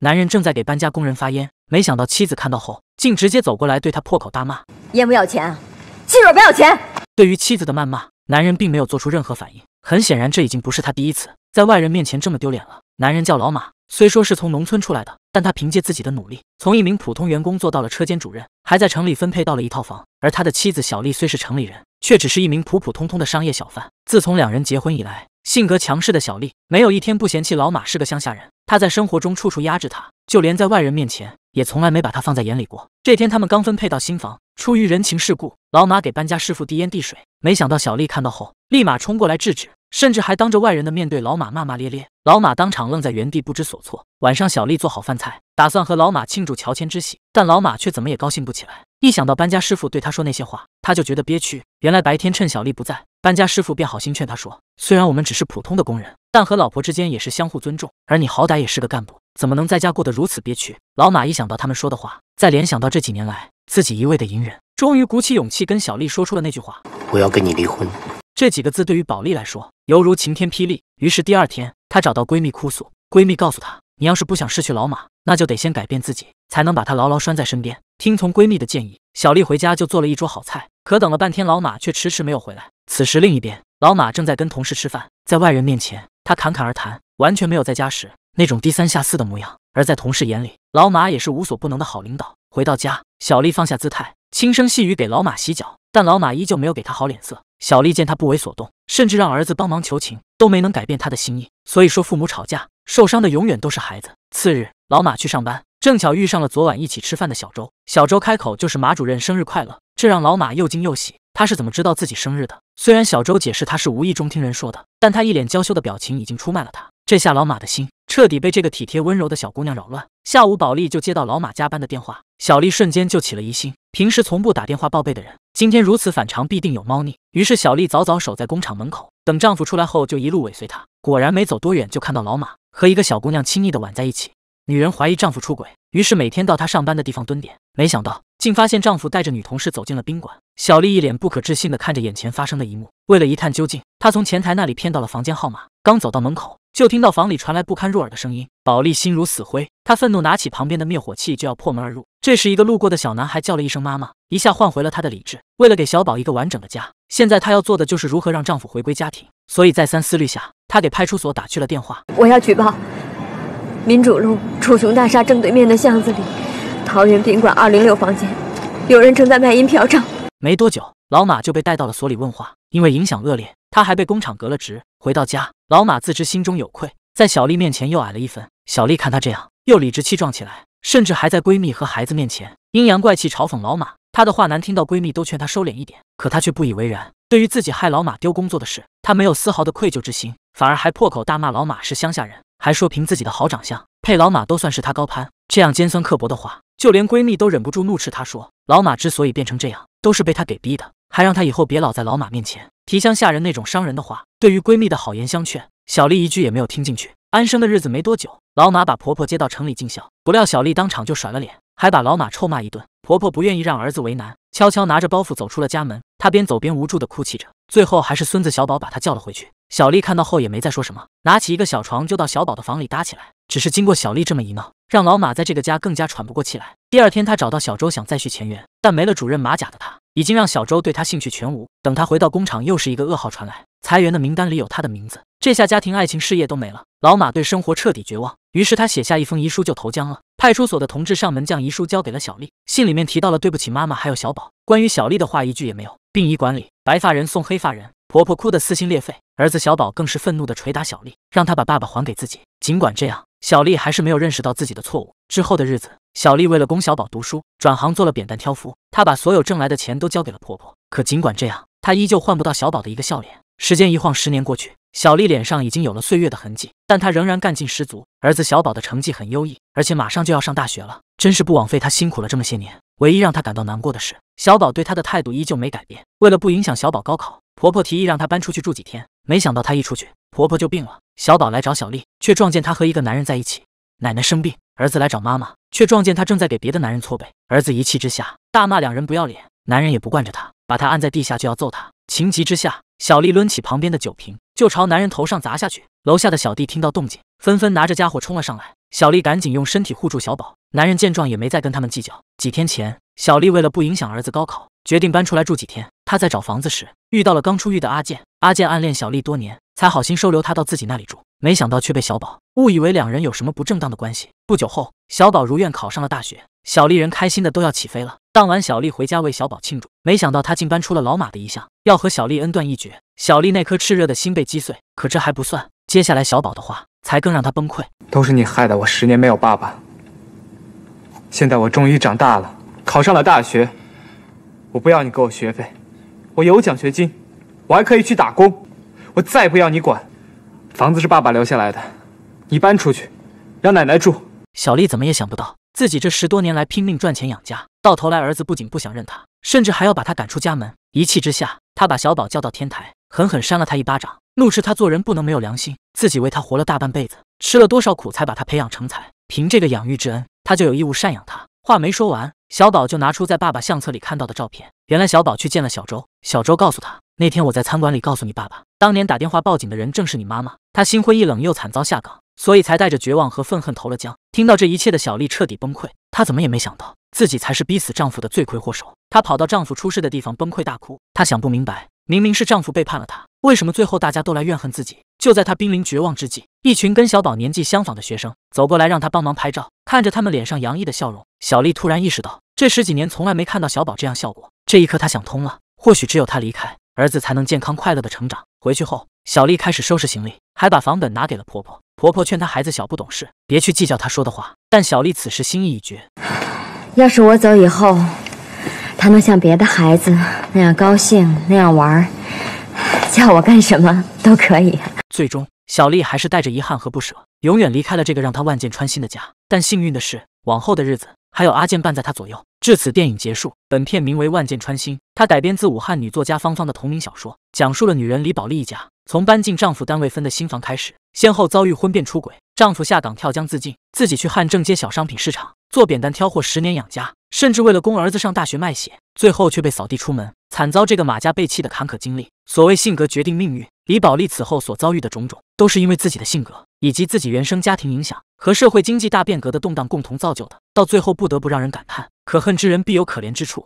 男人正在给搬家工人发烟，没想到妻子看到后，竟直接走过来对他破口大骂：“烟不要钱，汽水不要钱。”对于妻子的谩骂，男人并没有做出任何反应。很显然，这已经不是他第一次在外人面前这么丢脸了。男人叫老马，虽说是从农村出来的，但他凭借自己的努力，从一名普通员工做到了车间主任，还在城里分配到了一套房。而他的妻子小丽虽是城里人，却只是一名普普通通的商业小贩。自从两人结婚以来，性格强势的小丽没有一天不嫌弃老马是个乡下人。他在生活中处处压制他，就连在外人面前也从来没把他放在眼里过。这天，他们刚分配到新房，出于人情世故，老马给搬家师傅递烟递水，没想到小丽看到后，立马冲过来制止。甚至还当着外人的面对老马骂骂咧咧，老马当场愣在原地不知所措。晚上，小丽做好饭菜，打算和老马庆祝乔迁之喜，但老马却怎么也高兴不起来。一想到搬家师傅对他说那些话，他就觉得憋屈。原来白天趁小丽不在，搬家师傅便好心劝他说：“虽然我们只是普通的工人，但和老婆之间也是相互尊重。而你好歹也是个干部，怎么能在家过得如此憋屈？”老马一想到他们说的话，再联想到这几年来自己一味的隐忍，终于鼓起勇气跟小丽说出了那句话：“我要跟你离婚。”这几个字对于宝莉来说犹如晴天霹雳。于是第二天，她找到闺蜜哭诉。闺蜜告诉她：“你要是不想失去老马，那就得先改变自己，才能把他牢牢拴在身边。”听从闺蜜的建议，小丽回家就做了一桌好菜。可等了半天，老马却迟迟没有回来。此时另一边，老马正在跟同事吃饭。在外人面前，他侃侃而谈，完全没有在家时那种低三下四的模样。而在同事眼里，老马也是无所不能的好领导。回到家，小丽放下姿态，轻声细语给老马洗脚，但老马依旧没有给她好脸色。小丽见他不为所动，甚至让儿子帮忙求情，都没能改变他的心意。所以说，父母吵架，受伤的永远都是孩子。次日，老马去上班，正巧遇上了昨晚一起吃饭的小周。小周开口就是马主任生日快乐，这让老马又惊又喜。他是怎么知道自己生日的？虽然小周解释他是无意中听人说的，但他一脸娇羞的表情已经出卖了他。这下老马的心彻底被这个体贴温柔的小姑娘扰乱。下午，宝莉就接到老马加班的电话，小丽瞬间就起了疑心。平时从不打电话报备的人，今天如此反常，必定有猫腻。于是小丽早早守在工厂门口，等丈夫出来后就一路尾随他。果然没走多远，就看到老马和一个小姑娘亲昵的挽在一起。女人怀疑丈夫出轨，于是每天到他上班的地方蹲点。没想到。竟发现丈夫带着女同事走进了宾馆，小丽一脸不可置信地看着眼前发生的一幕。为了一探究竟，她从前台那里骗到了房间号码。刚走到门口，就听到房里传来不堪入耳的声音。宝丽心如死灰，她愤怒拿起旁边的灭火器就要破门而入。这时，一个路过的小男孩叫了一声“妈妈”，一下换回了他的理智。为了给小宝一个完整的家，现在她要做的就是如何让丈夫回归家庭。所以再三思虑下，她给派出所打去了电话：“我要举报，民主路楚雄大厦正对面的巷子里。”桃园宾馆二零六房间，有人正在卖淫嫖娼。没多久，老马就被带到了所里问话，因为影响恶劣，他还被工厂革了职。回到家，老马自知心中有愧，在小丽面前又矮了一分。小丽看他这样，又理直气壮起来，甚至还在闺蜜和孩子面前阴阳怪气嘲讽老马。她的话难听到闺蜜都劝她收敛一点，可她却不以为然。对于自己害老马丢工作的事，她没有丝毫的愧疚之心，反而还破口大骂老马是乡下人，还说凭自己的好长相配老马都算是她高攀。这样尖酸刻薄的话，就连闺蜜都忍不住怒斥她，说老马之所以变成这样，都是被她给逼的，还让她以后别老在老马面前提乡下人那种伤人的话。对于闺蜜的好言相劝，小丽一句也没有听进去。安生的日子没多久，老马把婆婆接到城里尽孝，不料小丽当场就甩了脸，还把老马臭骂一顿。婆婆不愿意让儿子为难，悄悄拿着包袱走出了家门，她边走边无助地哭泣着。最后还是孙子小宝把她叫了回去。小丽看到后也没再说什么，拿起一个小床就到小宝的房里搭起来。只是经过小丽这么一闹。让老马在这个家更加喘不过气来。第二天，他找到小周，想再续前缘，但没了主任马甲的他，已经让小周对他兴趣全无。等他回到工厂，又是一个噩耗传来，裁员的名单里有他的名字。这下家庭、爱情、事业都没了。老马对生活彻底绝望，于是他写下一封遗书，就投江了。派出所的同志上门将遗书交给了小丽，信里面提到了对不起妈妈，还有小宝。关于小丽的话，一句也没有。殡仪馆里，白发人送黑发人，婆婆哭得撕心裂肺，儿子小宝更是愤怒的捶打小丽，让他把爸爸还给自己。尽管这样。小丽还是没有认识到自己的错误。之后的日子，小丽为了供小宝读书，转行做了扁担挑夫。她把所有挣来的钱都交给了婆婆。可尽管这样，她依旧换不到小宝的一个笑脸。时间一晃，十年过去，小丽脸上已经有了岁月的痕迹，但她仍然干劲十足。儿子小宝的成绩很优异，而且马上就要上大学了，真是不枉费她辛苦了这么些年。唯一让她感到难过的是，小宝对她的态度依旧没改变。为了不影响小宝高考，婆婆提议让她搬出去住几天。没想到她一出去，婆婆就病了，小宝来找小丽，却撞见她和一个男人在一起。奶奶生病，儿子来找妈妈，却撞见她正在给别的男人搓背。儿子一气之下大骂两人不要脸，男人也不惯着他，把他按在地下就要揍他。情急之下，小丽抡起旁边的酒瓶就朝男人头上砸下去。楼下的小弟听到动静，纷纷拿着家伙冲了上来。小丽赶紧用身体护住小宝。男人见状也没再跟他们计较。几天前，小丽为了不影响儿子高考，决定搬出来住几天。她在找房子时遇到了刚出狱的阿健，阿健暗恋小丽多年。才好心收留他到自己那里住，没想到却被小宝误以为两人有什么不正当的关系。不久后，小宝如愿考上了大学，小丽人开心的都要起飞了。当晚，小丽回家为小宝庆祝，没想到他竟搬出了老马的遗像，要和小丽恩断义绝。小丽那颗炽热的心被击碎，可这还不算，接下来小宝的话才更让他崩溃。都是你害的，我十年没有爸爸。现在我终于长大了，考上了大学。我不要你给我学费，我有奖学金，我还可以去打工。我再不要你管，房子是爸爸留下来的，你搬出去，让奶奶住。小丽怎么也想不到，自己这十多年来拼命赚钱养家，到头来儿子不仅不想认她，甚至还要把她赶出家门。一气之下，她把小宝叫到天台，狠狠扇了他一巴掌，怒斥他做人不能没有良心。自己为他活了大半辈子，吃了多少苦才把他培养成才，凭这个养育之恩，他就有义务赡养他。话没说完，小宝就拿出在爸爸相册里看到的照片。原来小宝去见了小周，小周告诉他。那天我在餐馆里告诉你，爸爸当年打电话报警的人正是你妈妈。她心灰意冷又惨遭下岗，所以才带着绝望和愤恨投了江。听到这一切的小丽彻底崩溃，她怎么也没想到自己才是逼死丈夫的罪魁祸首。她跑到丈夫出事的地方崩溃大哭，她想不明白，明明是丈夫背叛了她，为什么最后大家都来怨恨自己？就在她濒临绝望之际，一群跟小宝年纪相仿的学生走过来，让她帮忙拍照。看着他们脸上洋溢的笑容，小丽突然意识到，这十几年从来没看到小宝这样笑过。这一刻她想通了，或许只有她离开。儿子才能健康快乐的成长。回去后，小丽开始收拾行李，还把房本拿给了婆婆。婆婆劝她孩子小不懂事，别去计较她说的话。但小丽此时心意已决。要是我走以后，她能像别的孩子那样高兴，那样玩，叫我干什么都可以。最终，小丽还是带着遗憾和不舍，永远离开了这个让她万箭穿心的家。但幸运的是，往后的日子。还有阿健伴在她左右。至此，电影结束。本片名为《万箭穿心》，它改编自武汉女作家芳芳的同名小说，讲述了女人李宝莉一家从搬进丈夫单位分的新房开始，先后遭遇婚变、出轨，丈夫下岗、跳江自尽，自己去汉正街小商品市场做扁担挑货十年养家，甚至为了供儿子上大学卖血，最后却被扫地出门，惨遭这个马家背弃的坎坷经历。所谓性格决定命运。李宝莉此后所遭遇的种种，都是因为自己的性格，以及自己原生家庭影响和社会经济大变革的动荡共同造就的。到最后，不得不让人感叹：可恨之人必有可怜之处。